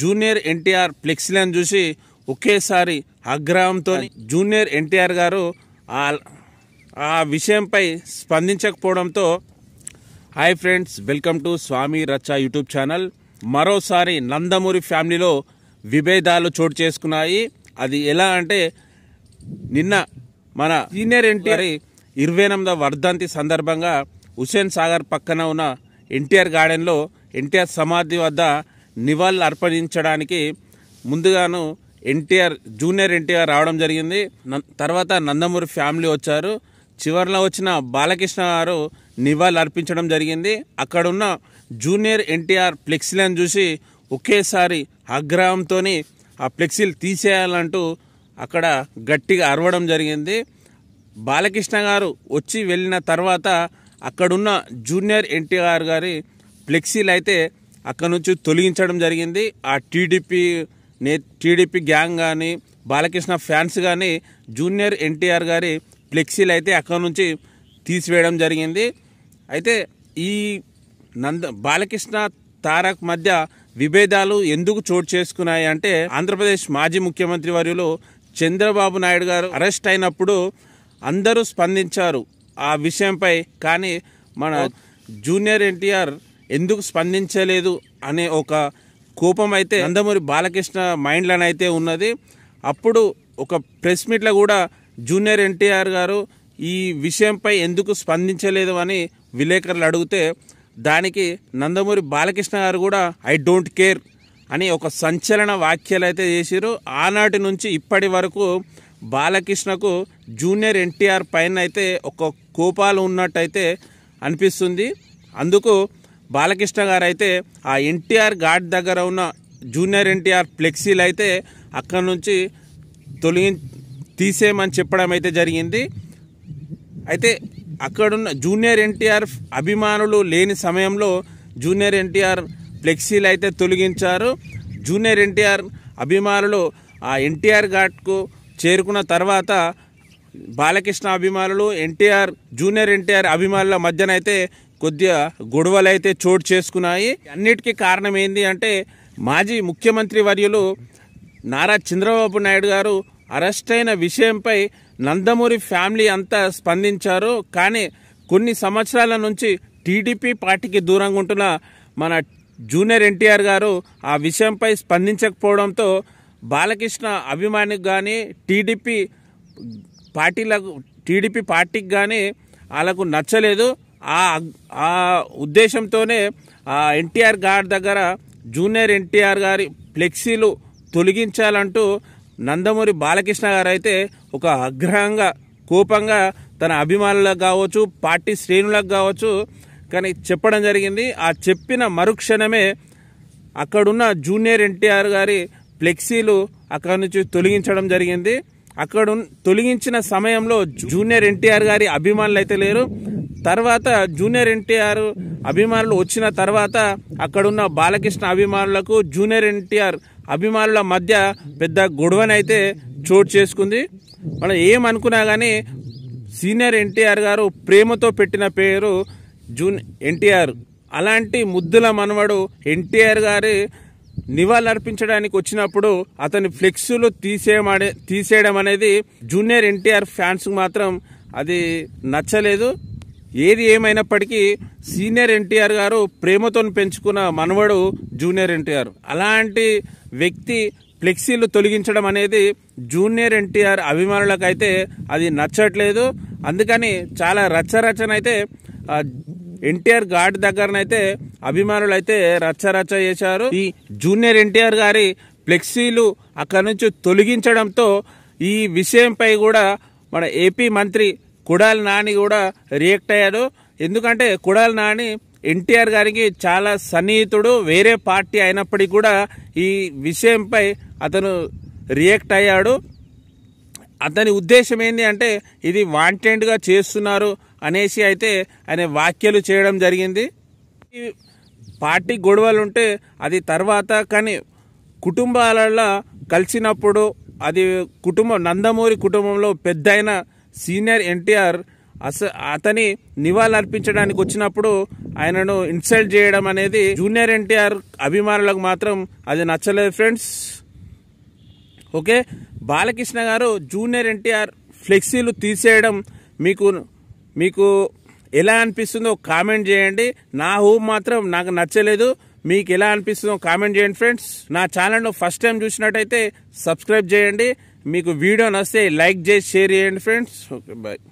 junior NTR ఫ్లెక్సీలను చూసి ఒకేసారి ఆగ్రహంతో జూనియర్ ఎన్టీఆర్ గారు ఆ విషయంపై స్పందించకపోవడంతో hi friends welcome to Swami Raccha YouTube channel మరోసారి నందమూరి ఫ్యామిలీలో విభేదాలు చోటు చేసుకున్నాయి అది ఎలా అంటే నిన్న మన సీనియర్ ఎన్టీఆర్ ఇరవై ఎనిమిదవ వర్ధంతి సందర్భంగా హుసేన్ సాగర్ పక్కన ఉన్న ఎన్టీఆర్ గార్డెన్లో ఎన్టీఆర్ సమాధి వద్ద నివాళులు అర్పించడానికి ముందుగాను ఎన్టీఆర్ జూనియర్ ఎన్టీఆర్ రావడం జరిగింది తర్వాత నందమూరి ఫ్యామిలీ వచ్చారు చివరిలో వచ్చిన బాలకృష్ణ గారు నివాళులు అర్పించడం జరిగింది అక్కడున్న జూనియర్ ఎన్టీఆర్ ఫ్లెక్సీలను చూసి ఒకేసారి ఆగ్రహంతో ఆ ఫ్లెక్సీలు తీసేయాలంటూ అక్కడ గట్టిగా అరవడం జరిగింది బాలకృష్ణ గారు వచ్చి వెళ్ళిన తర్వాత అక్కడున్న జూనియర్ ఎన్టీఆర్ గారి ఫ్లెక్సీలు అయితే అక్కడ నుంచి తొలగించడం జరిగింది ఆ టీడీపీ నే టీడీపీ గ్యాంగ్ కానీ బాలకృష్ణ ఫ్యాన్స్ కానీ జూనియర్ ఎన్టీఆర్ గారి ఫ్లెక్సీలు అయితే అక్కడ నుంచి తీసివేయడం జరిగింది అయితే ఈ నంద బాలకృష్ణ తారక్ మధ్య విభేదాలు ఎందుకు చోటు చేసుకున్నాయి అంటే ఆంధ్రప్రదేశ్ మాజీ ముఖ్యమంత్రి వర్యులు చంద్రబాబు నాయుడు గారు అరెస్ట్ అయినప్పుడు అందరూ స్పందించారు ఆ విషయంపై కానీ మన జూనియర్ ఎన్టీఆర్ ఎందుకు స్పందించలేదు అనే ఒక కోపం అయితే నందమూరి బాలకృష్ణ మైండ్లోనైతే ఉన్నది అప్పుడు ఒక ప్రెస్ మీట్లో కూడా జూనియర్ ఎన్టీఆర్ గారు ఈ విషయంపై ఎందుకు స్పందించలేదు అని విలేకరులు అడిగితే దానికి నందమూరి బాలకృష్ణ గారు కూడా ఐ డోంట్ కేర్ అని ఒక సంచలన వ్యాఖ్యలు అయితే చేశారు ఆనాటి నుంచి ఇప్పటి వరకు బాలకృష్ణకు జూనియర్ ఎన్టీఆర్ పైన అయితే ఒక కోపాలు ఉన్నట్టయితే అనిపిస్తుంది అందుకు బాలకృష్ణ గారు అయితే ఆ ఎన్టీఆర్ ఘాట్ దగ్గర ఉన్న జూనియర్ ఎన్టీఆర్ ఫ్లెక్సీలు అయితే అక్కడ నుంచి తొలగి తీసేయమని చెప్పడం అయితే జరిగింది అయితే అక్కడున్న జూనియర్ ఎన్టీఆర్ అభిమానులు లేని సమయంలో జూనియర్ ఎన్టీఆర్ ఫ్లెక్సీలు అయితే తొలగించారు జూనియర్ ఎన్టీఆర్ అభిమానులు ఆ ఎన్టీఆర్ ఘాట్కు చేరుకున్న తర్వాత బాలకృష్ణ అభిమానులు ఎన్టీఆర్ జూనియర్ ఎన్టీఆర్ అభిమానుల మధ్యనైతే కొద్దిగా గొడవలు అయితే చోటు చేసుకున్నాయి అన్నిటికీ కారణం ఏంటి అంటే మాజీ ముఖ్యమంత్రి వర్యులు నారా చంద్రబాబు నాయుడు గారు అరెస్ట్ అయిన విషయంపై నందమూరి ఫ్యామిలీ అంతా స్పందించారు కానీ కొన్ని సంవత్సరాల నుంచి టీడీపీ పార్టీకి దూరంగా ఉంటున్న మన జూనియర్ ఎన్టీఆర్ గారు ఆ విషయంపై స్పందించకపోవడంతో బాలకృష్ణ అభిమానికి కానీ టీడీపీ పార్టీలకు టీడీపీ పార్టీకి కానీ వాళ్ళకు నచ్చలేదు ఆ ఆ ఉద్దేశంతోనే ఆ ఎన్టీఆర్ గారి దగ్గర జూనియర్ ఎన్టీఆర్ గారి ఫ్లెక్సీలు తొలగించాలంటూ నందమూరి బాలకృష్ణ గారు అయితే ఒక అగ్రహంగా కోపంగా తన అభిమానులకు కావచ్చు పార్టీ శ్రేణులకు కావచ్చు కానీ చెప్పడం జరిగింది ఆ చెప్పిన మరుక్షణమే అక్కడున్న జూనియర్ ఎన్టీఆర్ గారి ఫ్లెక్సీలు అక్కడి నుంచి తొలగించడం జరిగింది అక్కడ తొలగించిన సమయంలో జూనియర్ ఎన్టీఆర్ గారి అభిమానులు అయితే లేరు తర్వాత జూనియర్ ఎన్టీఆర్ అభిమానులు వచ్చిన తర్వాత అక్కడున్న బాలకృష్ణ అభిమానులకు జూనియర్ ఎన్టీఆర్ అభిమానుల మధ్య పెద్ద గొడవనైతే చోటు చేసుకుంది మనం ఏమనుకున్నా కానీ సీనియర్ ఎన్టీఆర్ గారు ప్రేమతో పెట్టిన పేరు జూన్ ఎన్టీఆర్ అలాంటి ముద్దుల మనవడు ఎన్టీఆర్ గారి నివాళులర్పించడానికి వచ్చినప్పుడు అతని ఫ్లెక్సులు తీసేయమనే తీసేయడం అనేది జూనియర్ ఎన్టీఆర్ ఫ్యాన్స్కి మాత్రం అది నచ్చలేదు ఏది ఏమైనప్పటికీ సీనియర్ ఎన్టీఆర్ గారు ప్రేమతో పెంచుకున్న మనవడు జూనియర్ ఎన్టీఆర్ అలాంటి వ్యక్తి ఫ్లెక్సీలు తొలగించడం అనేది జూనియర్ ఎన్టీఆర్ అభిమానులకైతే అది నచ్చట్లేదు అందుకని చాలా అయితే ఎన్టీఆర్ ఘాట్ దగ్గరనైతే అభిమానులు అయితే రచ్చరచ చేశారు ఈ జూనియర్ ఎన్టీఆర్ గారి ఫ్లెక్సీలు అక్కడి నుంచి తొలగించడంతో ఈ విషయంపై కూడా మన ఏపీ మంత్రి కుడాలి నాని కూడా రియాక్ట్ అయ్యాడు ఎందుకంటే కుడాలి నాని ఎన్టీఆర్ గారికి చాలా సన్నిహితుడు వేరే పార్టీ అయినప్పటికీ కూడా ఈ విషయంపై అతను రియాక్ట్ అయ్యాడు అతని ఉద్దేశం ఏంటి అంటే ఇది వాంటెడ్గా చేస్తున్నారు అనేసి అయితే ఆయన వ్యాఖ్యలు చేయడం జరిగింది పార్టీ గొడవలు ఉంటే అది తర్వాత కానీ కుటుంబాలలో కలిసినప్పుడు అది కుటుంబం నందమూరి కుటుంబంలో పెద్దయిన సీనియర్ ఎన్టీఆర్ అస అతని నివాళులర్పించడానికి వచ్చినప్పుడు ఆయనను ఇన్సల్ట్ చేయడం అనేది జూనియర్ ఎన్టీఆర్ అభిమానులకు మాత్రం అది నచ్చలేదు ఫ్రెండ్స్ ఓకే బాలకృష్ణ గారు జూనియర్ ఎన్టీఆర్ ఫ్లెక్సీలు తీసేయడం మీకు మీకు ఎలా అనిపిస్తుందో కామెంట్ చేయండి నా హోమ్ మాత్రం నాకు నచ్చలేదు మీకు ఎలా అనిపిస్తుందో కామెంట్ చేయండి ఫ్రెండ్స్ నా ఛానల్ను ఫస్ట్ టైం చూసినట్టయితే సబ్స్క్రైబ్ చేయండి మీకు వీడియో నస్తే లైక్ చేసి షేర్ చేయండి ఫ్రెండ్స్ ఓకే బాయ్